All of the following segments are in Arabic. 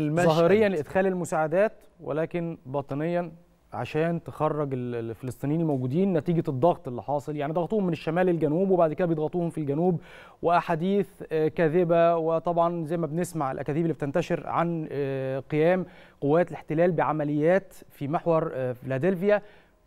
ظاهريا لادخال المساعدات ولكن باطنيا عشان تخرج الفلسطينيين الموجودين نتيجه الضغط اللي حاصل يعني ضغطوهم من الشمال للجنوب وبعد كده بيضغطوهم في الجنوب واحاديث آه، كاذبه وطبعا زي ما بنسمع الاكاذيب اللي بتنتشر عن آه، قيام قوات الاحتلال بعمليات في محور آه، فيلادلفيا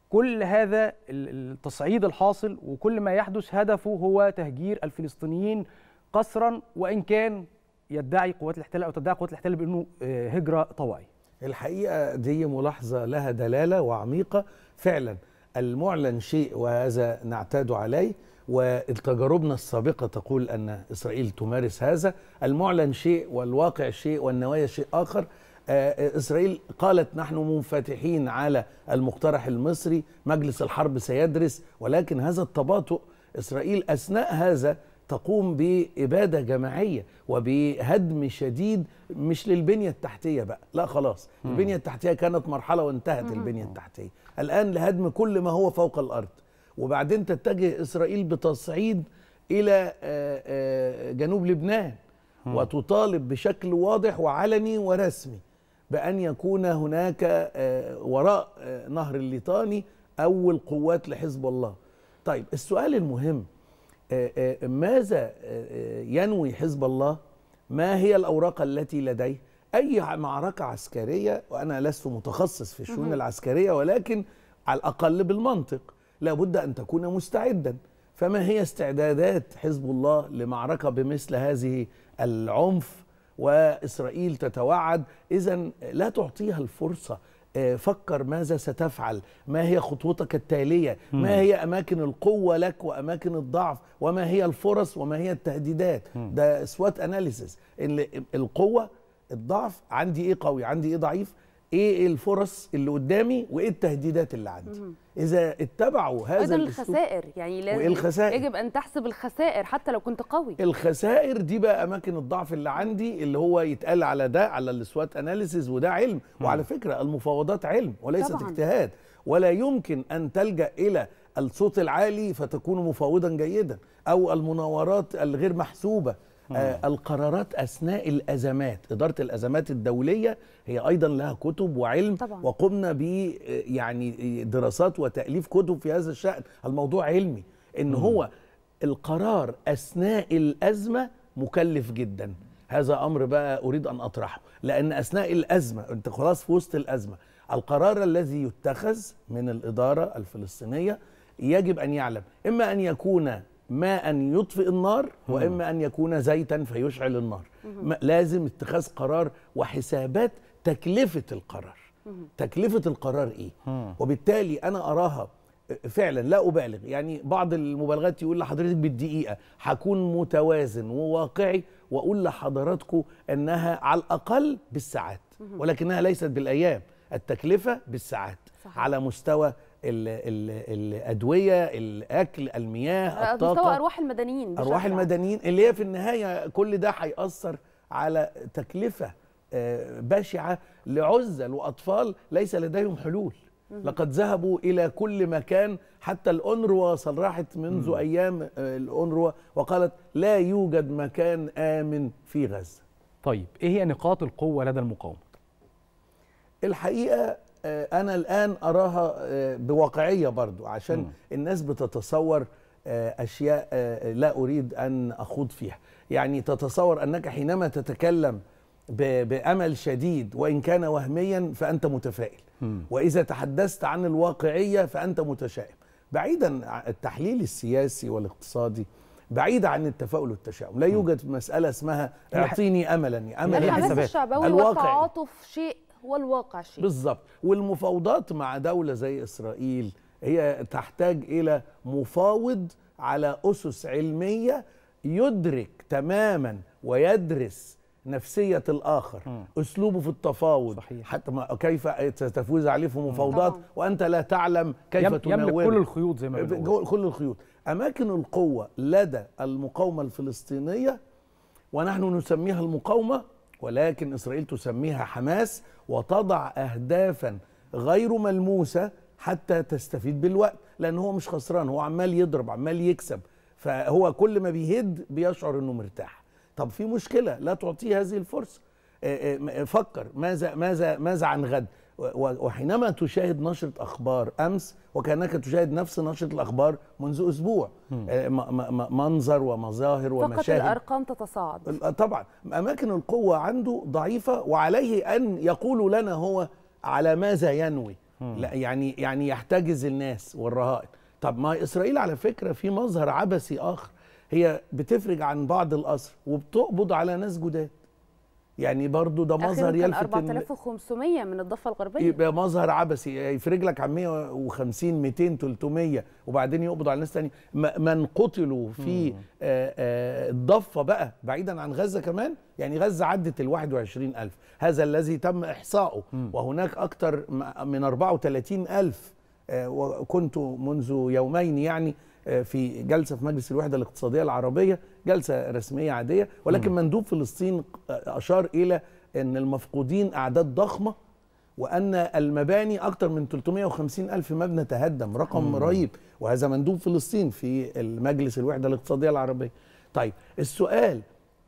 كل هذا التصعيد الحاصل وكل ما يحدث هدفه هو تهجير الفلسطينيين قسرا وان كان يدعي قوات الاحتلال او تدعي قوات الاحتلال بانه آه، هجره طوعي الحقيقه دي ملاحظه لها دلاله وعميقه فعلا المعلن شيء وهذا نعتاد عليه وتجاربنا السابقة تقول أن إسرائيل تمارس هذا المعلن شيء والواقع شيء والنوايا شيء آخر آه، آه، إسرائيل قالت نحن منفتحين على المقترح المصري مجلس الحرب سيدرس ولكن هذا التباطؤ إسرائيل أثناء هذا تقوم بإبادة جماعية وبهدم شديد مش للبنية التحتية بقى لا خلاص مم. البنية التحتية كانت مرحلة وانتهت مم. البنية التحتية الآن لهدم كل ما هو فوق الأرض وبعدين تتجه إسرائيل بتصعيد إلى آه، آه، جنوب لبنان مم. وتطالب بشكل واضح وعلني ورسمي بأن يكون هناك آه، وراء نهر الليطاني أول قوات لحزب الله طيب السؤال المهم آه، آه، ماذا آه، ينوي حزب الله ما هي الأوراق التي لديه أي معركة عسكرية وأنا لست متخصص في الشؤون العسكرية ولكن على الأقل بالمنطق لابد أن تكون مستعدا فما هي استعدادات حزب الله لمعركة بمثل هذه العنف وإسرائيل تتوعد إذا لا تعطيها الفرصة فكر ماذا ستفعل ما هي خطوتك التالية ما هي أماكن القوة لك وأماكن الضعف وما هي الفرص وما هي التهديدات ده سوات أناليسيس القوة الضعف عندي إيه قوي عندي إيه ضعيف ايه الفرص اللي قدامي وايه التهديدات اللي عندي اذا اتبعوا هذا ايضا الخسائر يعني لازم وإيه الخسائر؟ يجب ان تحسب الخسائر حتى لو كنت قوي الخسائر دي بقى اماكن الضعف اللي عندي اللي هو يتقال على ده على السوات اناليسيز وده علم مم. وعلى فكره المفاوضات علم وليست طبعاً. اجتهاد ولا يمكن ان تلجا الى الصوت العالي فتكون مفاوضا جيدا او المناورات الغير محسوبه آه، القرارات اثناء الازمات اداره الازمات الدوليه هي ايضا لها كتب وعلم طبعا. وقمنا ب آه، يعني آه، دراسات وتاليف كتب في هذا الشان الموضوع علمي ان مم. هو القرار اثناء الازمه مكلف جدا هذا امر بقى اريد ان اطرحه لان اثناء الازمه انت خلاص في وسط الازمه القرار الذي يتخذ من الاداره الفلسطينيه يجب ان يعلم اما ان يكون ما أن يطفئ النار وإما أن يكون زيتا فيشعل النار لازم اتخاذ قرار وحسابات تكلفة القرار تكلفة القرار إيه وبالتالي أنا أراها آه، فعلا لا أبالغ يعني بعض المبالغات يقول لحضرتك بالدقيقة هكون متوازن وواقعي وأقول لحضراتكم أنها على الأقل بالساعات ولكنها ليست بالأيام التكلفة بالساعات صحيح. على مستوى ال ال الادويه الاكل المياه آه، الطاقه مستوى ارواح المدنيين ارواح المدنيين اللي هي في النهايه كل ده هيأثر على تكلفه آه، بشعه لعزل واطفال ليس لديهم حلول لقد ذهبوا الى كل مكان حتى الأنروا صرحت منذ ايام آه، الانروا وقالت لا يوجد مكان امن في غزه طيب ايه هي نقاط القوه لدى المقاومه الحقيقه آه، انا الان اراها آه، بواقعيه برضو عشان م. الناس بتتصور آه، اشياء لا اريد ان اخوض فيها يعني تتصور انك حينما تتكلم بامل شديد وان كان وهميا فانت متفائل واذا تحدثت عن الواقعيه فانت متشائم بعيدا التحليل السياسي والاقتصادي بعيد عن التفاؤل والتشاؤم لا يوجد مساله اسمها اعطيني املا امل الحماس الشعبوي والتعاطف شيء والواقع شيء بالظبط والمفاوضات مع دولة زي إسرائيل هي تحتاج إلى مفاوض على أسس علمية يدرك تماما ويدرس نفسية الآخر م. أسلوبه في التفاوض صحيح. حتى ما كيف تفوز عليه في مفاوضات نعم. وأنت لا تعلم كيف تناول يملك كل الخيوط زي ما بنقول كل الخيوط أماكن القوة لدى المقاومة الفلسطينية ونحن نسميها المقاومة ولكن إسرائيل تسميها حماس وتضع أهدافا غير ملموسة حتى تستفيد بالوقت لأن هو مش خسران هو عمال يضرب عمال يكسب فهو كل ما بيهد بيشعر أنه مرتاح طب في مشكلة لا تعطيه هذه الفرصة آه، آه، فكر ماذا ماذا ماذا عن غد وحينما تشاهد نشرة أخبار أمس وكأنك تشاهد نفس نشرة الأخبار منذ أسبوع آه، منظر ومظاهر ومشاهد فقط الأرقام تتصاعد آه، طبعا أماكن القوة عنده ضعيفة وعليه أن يقول لنا هو على ماذا ينوي لا يعني يعني يحتجز الناس والرهائن طب ما إسرائيل على فكرة في مظهر عبثي آخر هي بتفرج عن بعض الأسر وبتقبض على ناس جداد يعني برضو ده مظهر يلفت 4500 من الضفه الغربيه يبقى مظهر عبثي يفرج لك عن 150 200 300 وبعدين يقبض على ناس ثانيه من قتلوا في آآ آآ آه، آه، الضفه بقى بعيدا عن غزه كمان يعني غزه عدت ال 21000 هذا الذي تم احصائه وهناك اكثر من 34000 آه، وكنت منذ يومين يعني آه، في جلسه في مجلس الوحده الاقتصاديه العربيه جلسه رسميه عاديه ولكن مندوب فلسطين آه، اشار الى ان المفقودين اعداد ضخمه وان المباني اكثر من 350 الف مبنى تهدم رقم رهيب وهذا مندوب فلسطين في المجلس الوحده الاقتصاديه العربيه طيب السؤال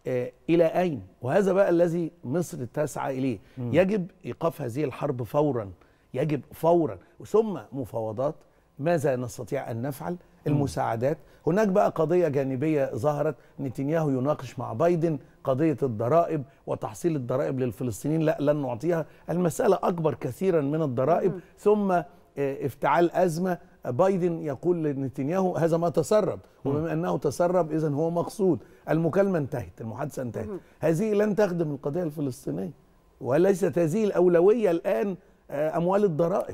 آه، الى اين وهذا بقى الذي مصر تسعى اليه يجب ايقاف هذه الحرب فورا يجب فورا ثم مفاوضات ماذا نستطيع ان نفعل المساعدات هناك بقى قضية جانبية ظهرت نتنياهو يناقش مع بايدن قضية الضرائب وتحصيل الضرائب للفلسطينيين لا لن نعطيها المسألة أكبر كثيرا من الضرائب ثم آه، افتعال أزمة بايدن يقول لنتنياهو هذا ما تسرب وبما أنه تسرب إذا هو مقصود المكالمة انتهت المحادثة انتهت هذه لن تخدم القضية الفلسطينية وليست هذه الأولوية الآن آه، أموال الضرائب